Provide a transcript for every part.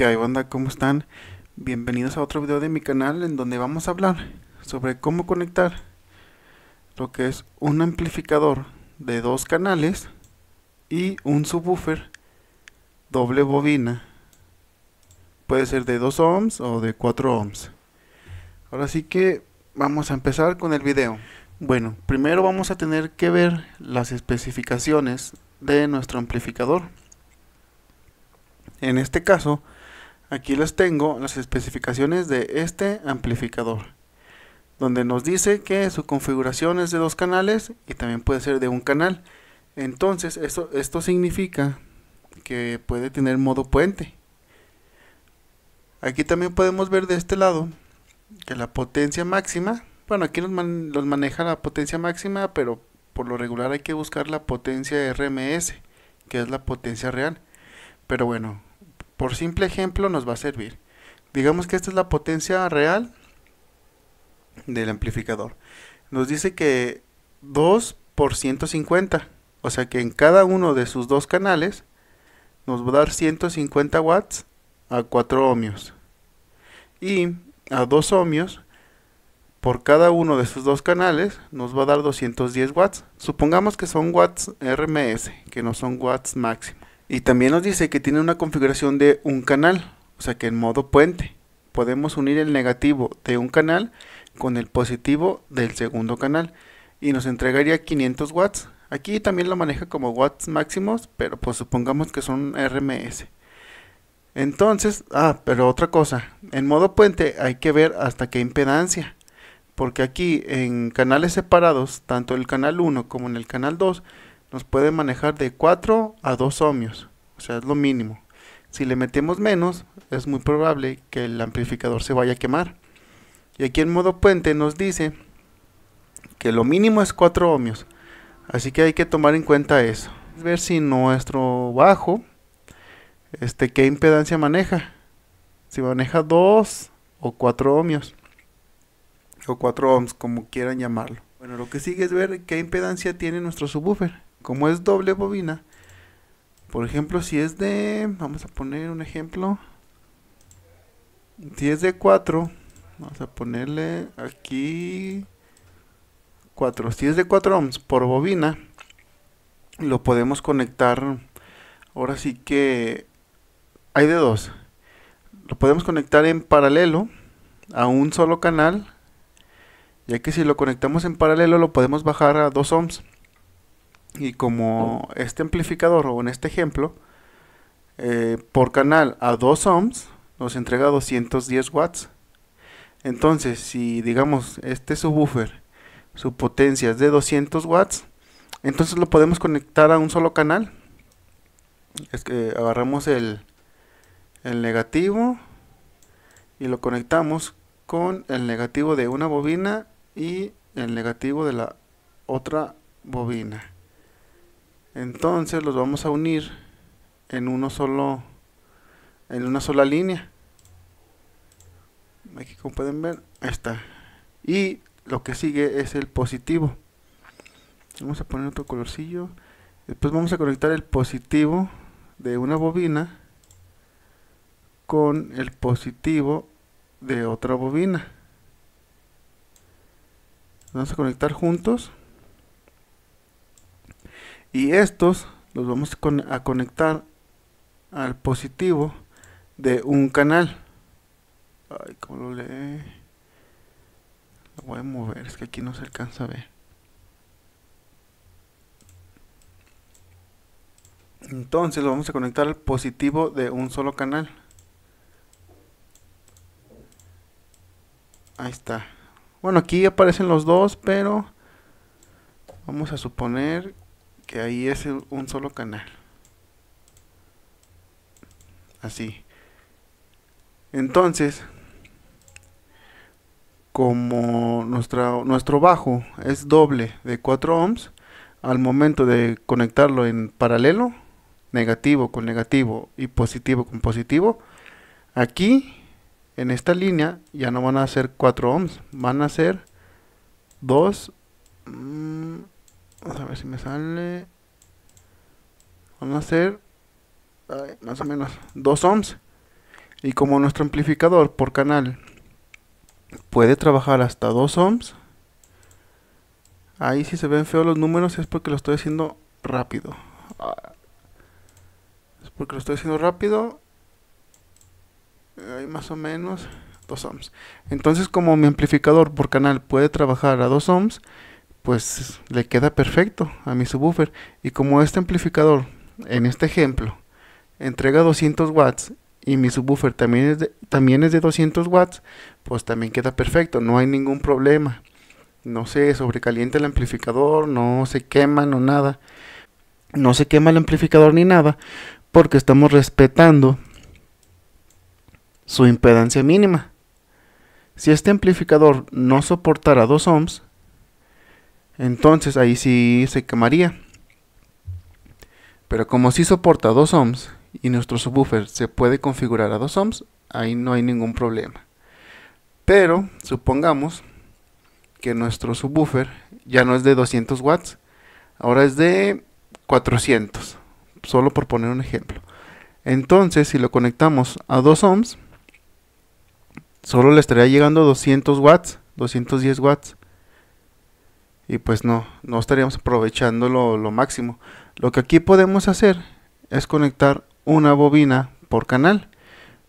¿Qué banda? ¿Cómo están? Bienvenidos a otro video de mi canal en donde vamos a hablar sobre cómo conectar lo que es un amplificador de dos canales y un subwoofer doble bobina. Puede ser de 2 ohms o de 4 ohms. Ahora sí que vamos a empezar con el video. Bueno, primero vamos a tener que ver las especificaciones de nuestro amplificador. En este caso, Aquí les tengo las especificaciones de este amplificador, donde nos dice que su configuración es de dos canales y también puede ser de un canal. Entonces, esto, esto significa que puede tener modo puente. Aquí también podemos ver de este lado que la potencia máxima, bueno, aquí nos, nos maneja la potencia máxima, pero por lo regular hay que buscar la potencia RMS, que es la potencia real. Pero bueno, por simple ejemplo nos va a servir. Digamos que esta es la potencia real del amplificador. Nos dice que 2 por 150. O sea que en cada uno de sus dos canales nos va a dar 150 watts a 4 ohmios. Y a 2 ohmios por cada uno de sus dos canales nos va a dar 210 watts. Supongamos que son watts RMS, que no son watts máximo. Y también nos dice que tiene una configuración de un canal, o sea que en modo puente podemos unir el negativo de un canal con el positivo del segundo canal y nos entregaría 500 watts. Aquí también lo maneja como watts máximos, pero pues supongamos que son RMS. Entonces, ah, pero otra cosa, en modo puente hay que ver hasta qué impedancia, porque aquí en canales separados, tanto el canal 1 como en el canal 2, nos puede manejar de 4 a 2 ohmios, o sea, es lo mínimo. Si le metemos menos, es muy probable que el amplificador se vaya a quemar. Y aquí en modo puente nos dice que lo mínimo es 4 ohmios, así que hay que tomar en cuenta eso. Ver si nuestro bajo, este, qué impedancia maneja. Si maneja 2 o 4 ohmios, o 4 ohms, como quieran llamarlo. Bueno, lo que sigue es ver qué impedancia tiene nuestro subwoofer como es doble bobina, por ejemplo, si es de, vamos a poner un ejemplo, si es de 4, vamos a ponerle aquí 4, si es de 4 ohms por bobina, lo podemos conectar, ahora sí que hay de dos, lo podemos conectar en paralelo a un solo canal, ya que si lo conectamos en paralelo lo podemos bajar a 2 ohms y como este amplificador o en este ejemplo, eh, por canal a 2 ohms nos entrega 210 watts. Entonces, si digamos este subwoofer, su potencia es de 200 watts, entonces lo podemos conectar a un solo canal. Es que agarramos el, el negativo y lo conectamos con el negativo de una bobina y el negativo de la otra bobina. Entonces los vamos a unir en uno solo en una sola línea. Aquí como pueden ver, está. Y lo que sigue es el positivo. Vamos a poner otro colorcillo. Después vamos a conectar el positivo de una bobina con el positivo de otra bobina. Vamos a conectar juntos y estos los vamos a conectar al positivo de un canal ay como lo lee lo voy a mover es que aquí no se alcanza a ver entonces lo vamos a conectar al positivo de un solo canal ahí está bueno aquí aparecen los dos pero vamos a suponer que ahí es un solo canal. Así. Entonces, como nuestro bajo es doble de 4 ohms, al momento de conectarlo en paralelo, negativo con negativo y positivo con positivo, aquí en esta línea ya no van a ser 4 ohms, van a ser 2 Vamos a ver si me sale. Vamos a hacer más o menos 2 ohms. Y como nuestro amplificador por canal puede trabajar hasta 2 ohms, ahí si se ven feos los números es porque lo estoy haciendo rápido. Es porque lo estoy haciendo rápido. Hay más o menos 2 ohms. Entonces como mi amplificador por canal puede trabajar a 2 ohms, pues le queda perfecto a mi subwoofer. Y como este amplificador, en este ejemplo, entrega 200 watts y mi subwoofer también es de, también es de 200 watts, pues también queda perfecto, no hay ningún problema. No se sobrecalienta el amplificador, no se quema, no nada. No se quema el amplificador ni nada, porque estamos respetando su impedancia mínima. Si este amplificador no soportara 2 ohms, entonces ahí sí se quemaría. Pero como sí soporta 2 ohms y nuestro subwoofer se puede configurar a 2 ohms, ahí no hay ningún problema. Pero supongamos que nuestro subwoofer ya no es de 200 watts, ahora es de 400, solo por poner un ejemplo. Entonces, si lo conectamos a 2 ohms, solo le estaría llegando 200 watts, 210 watts y pues no, no estaríamos aprovechando lo, lo máximo. Lo que aquí podemos hacer es conectar una bobina por canal,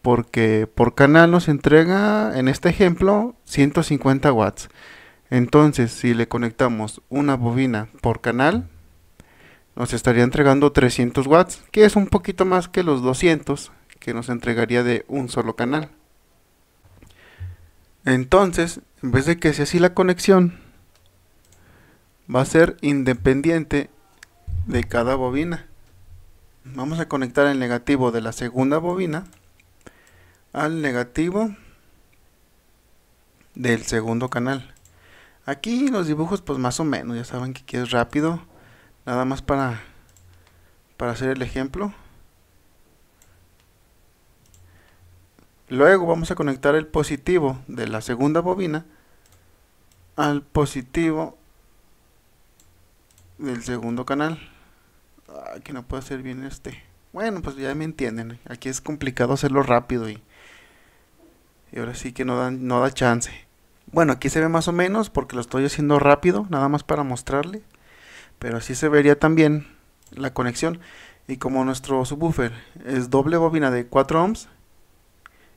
porque por canal nos entrega, en este ejemplo, 150 watts. Entonces, si le conectamos una bobina por canal, nos estaría entregando 300 watts, que es un poquito más que los 200 que nos entregaría de un solo canal. Entonces, en vez de que sea así la conexión, va a ser independiente de cada bobina. Vamos a conectar el negativo de la segunda bobina al negativo del segundo canal. Aquí los dibujos pues más o menos, ya saben que aquí es rápido, nada más para, para hacer el ejemplo. Luego vamos a conectar el positivo de la segunda bobina al positivo del segundo canal. que no puedo hacer bien este. Bueno, pues ya me entienden. ¿eh? Aquí es complicado hacerlo rápido y, y ahora sí que no, dan, no da chance. Bueno, aquí se ve más o menos porque lo estoy haciendo rápido, nada más para mostrarle. Pero así se vería también la conexión. Y como nuestro subwoofer es doble bobina de 4 ohms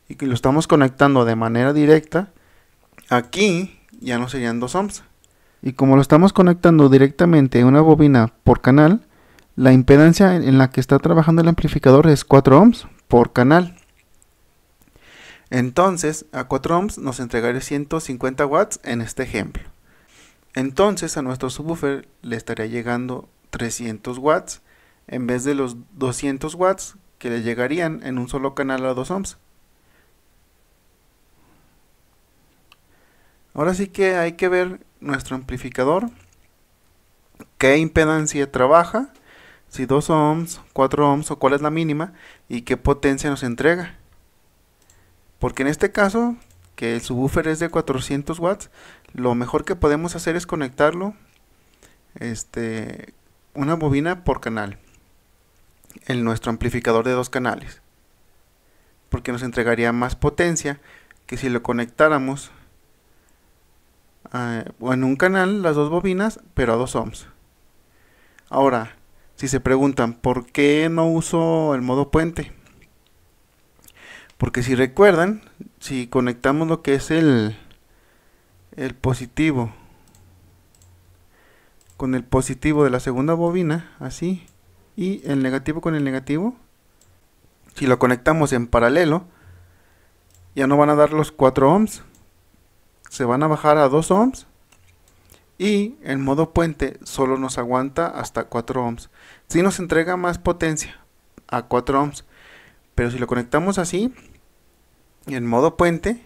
y que lo estamos conectando de manera directa, aquí ya no serían 2 ohms, y como lo estamos conectando directamente a una bobina por canal, la impedancia en la que está trabajando el amplificador es 4 ohms por canal. Entonces, a 4 ohms nos entregaría 150 watts en este ejemplo. Entonces, a nuestro subwoofer le estaría llegando 300 watts en vez de los 200 watts que le llegarían en un solo canal a 2 ohms. Ahora sí que hay que ver nuestro amplificador, qué impedancia trabaja, si 2 ohms, 4 ohms o cuál es la mínima y qué potencia nos entrega. Porque en este caso, que el subwoofer es de 400 watts, lo mejor que podemos hacer es conectarlo este, una bobina por canal en nuestro amplificador de dos canales porque nos entregaría más potencia que si lo conectáramos Ah, en un canal las dos bobinas, pero a 2 ohms. Ahora, si se preguntan, ¿por qué no uso el modo puente? Porque si recuerdan, si conectamos lo que es el, el positivo con el positivo de la segunda bobina, así, y el negativo con el negativo, si lo conectamos en paralelo, ya no van a dar los 4 ohms, se van a bajar a 2 ohms y el modo puente solo nos aguanta hasta 4 ohms. Si nos entrega más potencia a 4 ohms, pero si lo conectamos así, en modo puente,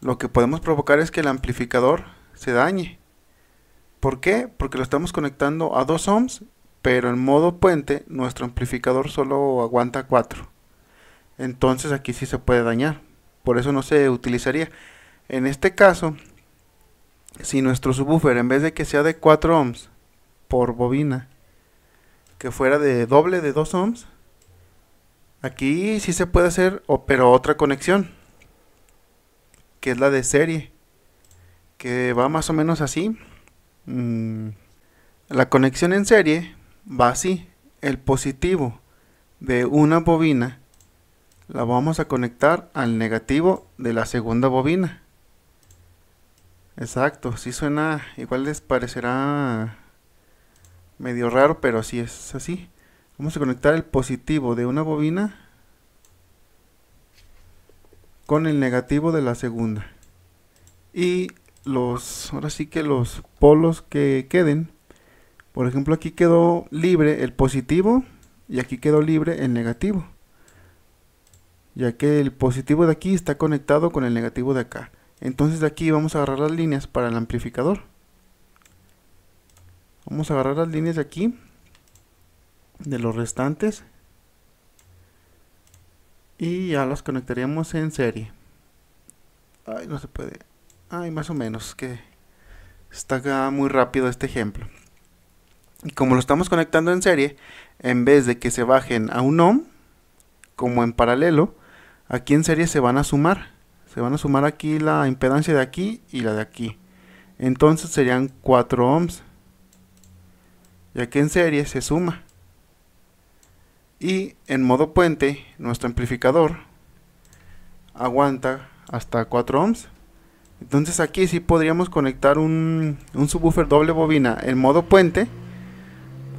lo que podemos provocar es que el amplificador se dañe. ¿Por qué? Porque lo estamos conectando a 2 ohms, pero en modo puente nuestro amplificador solo aguanta 4. Entonces aquí sí se puede dañar, por eso no se utilizaría. En este caso, si nuestro subwoofer en vez de que sea de 4 ohms por bobina, que fuera de doble de 2 ohms, aquí sí se puede hacer, pero otra conexión, que es la de serie, que va más o menos así. Mm, la conexión en serie va así, el positivo de una bobina la vamos a conectar al negativo de la segunda bobina. Exacto, si suena, igual les parecerá medio raro, pero así es así. Vamos a conectar el positivo de una bobina con el negativo de la segunda. Y los, ahora sí que los polos que queden, por ejemplo aquí quedó libre el positivo y aquí quedó libre el negativo. Ya que el positivo de aquí está conectado con el negativo de acá. Entonces de aquí vamos a agarrar las líneas para el amplificador. Vamos a agarrar las líneas de aquí. De los restantes. Y ya las conectaríamos en serie. Ay, no se puede. Ay, más o menos. Que está muy rápido este ejemplo. Y como lo estamos conectando en serie, en vez de que se bajen a un ohm, como en paralelo, aquí en serie se van a sumar se van a sumar aquí la impedancia de aquí y la de aquí. Entonces serían 4 ohms. Ya que en serie se suma. Y en modo puente, nuestro amplificador aguanta hasta 4 ohms. Entonces aquí sí podríamos conectar un, un subwoofer doble bobina en modo puente.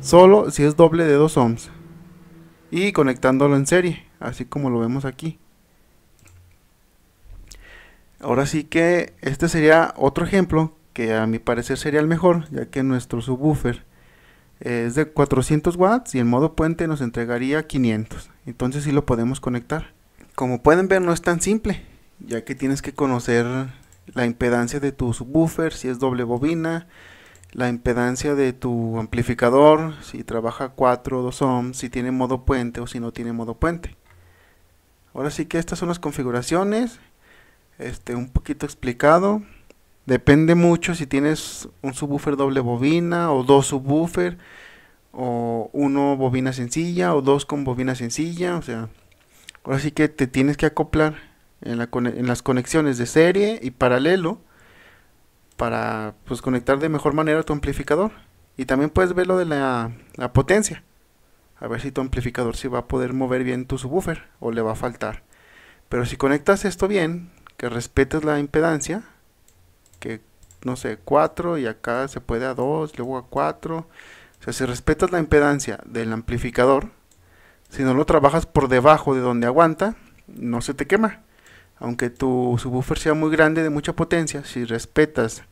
Solo si es doble de 2 ohms. Y conectándolo en serie, así como lo vemos aquí. Ahora sí que este sería otro ejemplo que a mi parecer sería el mejor, ya que nuestro subwoofer es de 400 watts y el modo puente nos entregaría 500. Entonces sí lo podemos conectar. Como pueden ver no es tan simple, ya que tienes que conocer la impedancia de tu subwoofer, si es doble bobina, la impedancia de tu amplificador, si trabaja 4 o 2 ohms, si tiene modo puente o si no tiene modo puente. Ahora sí que estas son las configuraciones este, un poquito explicado. Depende mucho si tienes un subwoofer doble bobina o dos subwoofer o uno bobina sencilla o dos con bobina sencilla, o sea, ahora sí que te tienes que acoplar en, las conexiones de serie y paralelo para pues, conectar de mejor manera tu amplificador y también puedes ver lo de la, potencia a ver si tu amplificador si va a poder mover bien tu subwoofer o le va a faltar pero si conectas esto bien que respetes la impedancia, que no sé, 4 y acá se puede a 2, luego a 4. O sea, si respetas la impedancia del amplificador, si no lo trabajas por debajo de donde aguanta, no se te quema. Aunque tu subwoofer sea muy grande, de mucha potencia, si respetas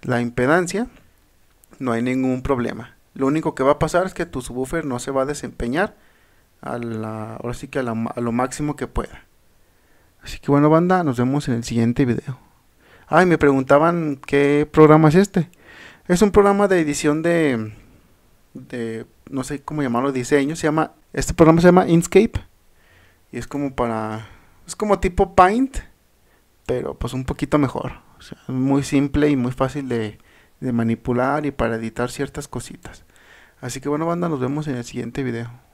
la impedancia, no hay ningún problema. Lo único que va a pasar es que tu subwoofer no se va a desempeñar a la, ahora sí que a lo máximo que pueda. Así que bueno, banda, nos vemos en el siguiente video. Ay, ah, me preguntaban qué programa es este. Es un programa de edición de, de no sé cómo llamarlo, diseño. Se llama, este programa se llama Inkscape. Y es como para, es como tipo Paint, pero pues un poquito mejor. O sea, muy simple y muy fácil de, de manipular y para editar ciertas cositas. Así que bueno, banda, nos vemos en el siguiente video.